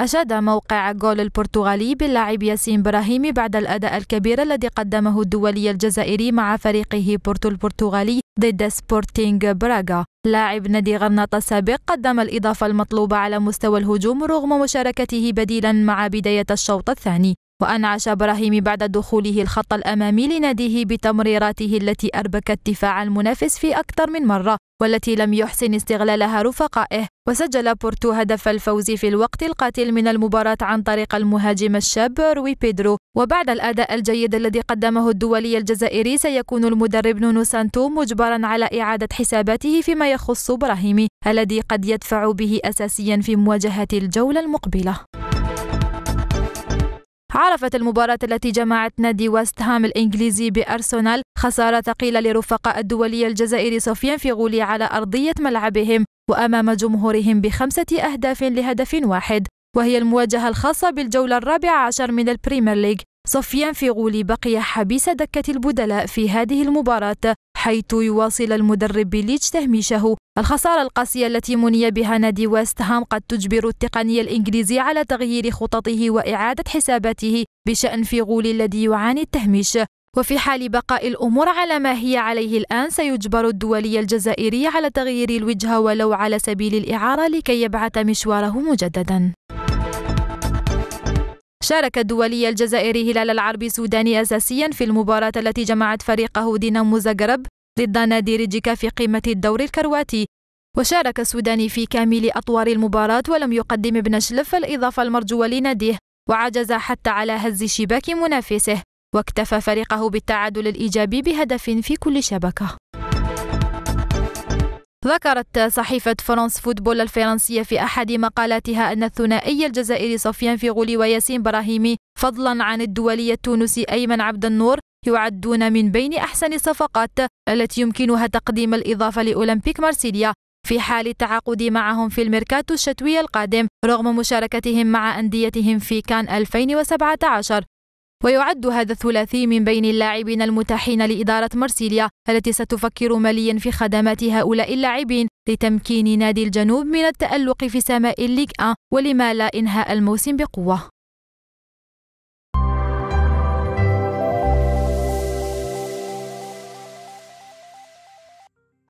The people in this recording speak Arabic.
أشاد موقع جول البرتغالي باللاعب ياسين إبراهيم بعد الأداء الكبير الذي قدمه الدولي الجزائري مع فريقه بورتو البرتغالي ضد سبورتينغ براغا لاعب نادي غرناطة السابق قدم الإضافة المطلوبة على مستوى الهجوم رغم مشاركته بديلا مع بداية الشوط الثاني وأنعش إبراهيم بعد دخوله الخط الأمامي لناديه بتمريراته التي أربكت دفاع المنافس في أكثر من مرة والتي لم يحسن استغلالها رفقائه وسجل بورتو هدف الفوز في الوقت القاتل من المباراة عن طريق المهاجم الشاب روي بيدرو وبعد الأداء الجيد الذي قدمه الدولي الجزائري سيكون المدرب نونو سانتو مجبرا على إعادة حساباته فيما يخص إبراهيم الذي قد يدفع به أساسيا في مواجهة الجولة المقبلة عرفت المباراة التي جمعت نادي ويست هام الإنجليزي بأرسنال خسارة ثقيلة لرفقاء الدولي الجزائري سفيان فيغولي على أرضية ملعبهم وأمام جمهورهم بخمسة أهداف لهدف واحد وهي المواجهة الخاصة بالجولة الرابعة عشر من البريمير ليج سفيان فيغولي بقي حبيس دكة البدلاء في هذه المباراة حيث يواصل المدرب بليتش تهميشه الخسارة القاسية التي مني بها نادي ويست هام قد تجبر التقني الإنجليزي على تغيير خططه وإعادة حساباته بشأن فيغول الذي يعاني التهميش وفي حال بقاء الأمور على ما هي عليه الآن سيجبر الدولي الجزائري على تغيير الوجهة ولو على سبيل الإعارة لكي يبعث مشواره مجددا شارك الدولي الجزائري هلال العربي السوداني أساسيا في المباراة التي جمعت فريقه دينامو زغرب ضد نادي ريجيكا في قمة الدوري الكرواتي وشارك السوداني في كامل أطوار المباراة ولم يقدم ابن شلف الإضافة المرجوة لناديه وعجز حتى على هز شباك منافسه واكتفى فريقه بالتعادل الإيجابي بهدف في كل شبكة ذكرت صحيفة فرانس فوتبول الفرنسية في أحد مقالاتها أن الثنائي الجزائري صفيان فيغولي وياسين براهيمي فضلا عن الدولي التونسي أيمن عبد النور يعدون من بين أحسن الصفقات التي يمكنها تقديم الإضافة لأولمبيك مارسيليا في حال التعاقد معهم في الميركاتو الشتوي القادم رغم مشاركتهم مع أنديتهم في كان 2017 ويعد هذا الثلاثي من بين اللاعبين المتاحين لإدارة مرسيليا التي ستفكر ماليا في خدمات هؤلاء اللاعبين لتمكين نادي الجنوب من التألق في سماء الليغ 1 ولما لا إنهاء الموسم بقوة